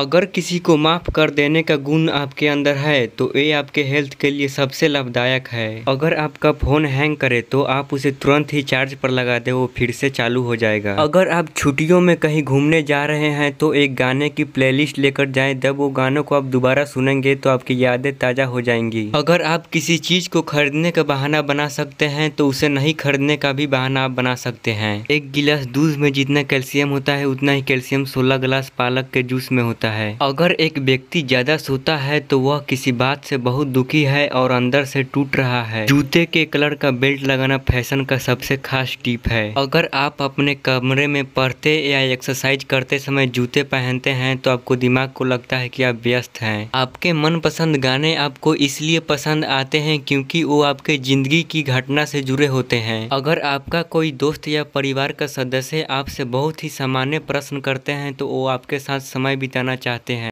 अगर किसी को माफ़ कर देने का गुण आपके अंदर है तो ये आपके हेल्थ के लिए सबसे लाभदायक है अगर आपका फ़ोन हैंग करे तो आप उसे तुरंत ही चार्ज पर लगा दे वो फिर से चालू हो जाएगा अगर आप छुट्टियों में कहीं घूमने जा रहे हैं तो एक गाने की प्लेलिस्ट लेकर जाएं जब वो गानों को आप दोबारा सुनेंगे तो आपकी यादें ताज़ा हो जाएंगी अगर आप किसी चीज़ को खरीदने का बहाना बना सकते हैं तो उसे नहीं खरीदने का भी बहाना आप बना सकते हैं एक गिलास दूध में जितना कैल्शियम होता है उतना ही कैल्शियम सोलह गिलास पालक के जूस में होता है सकता है अगर एक व्यक्ति ज्यादा सोता है तो वह किसी बात से बहुत दुखी है और अंदर से टूट रहा है जूते के कलर का बेल्ट लगाना फैशन का सबसे खास टिप है अगर आप अपने कमरे में पढ़ते या एक्सरसाइज करते समय जूते पहनते हैं तो आपको दिमाग को लगता है कि आप व्यस्त हैं आपके मनपसंद गाने आपको इसलिए पसंद आते हैं क्योंकि वो आपके ज़िंदगी की घटना से जुड़े होते हैं अगर आपका कोई दोस्त या परिवार का सदस्य आपसे बहुत ही सामान्य प्रश्न करते हैं तो वो आपके साथ समय बिताना चाहते हैं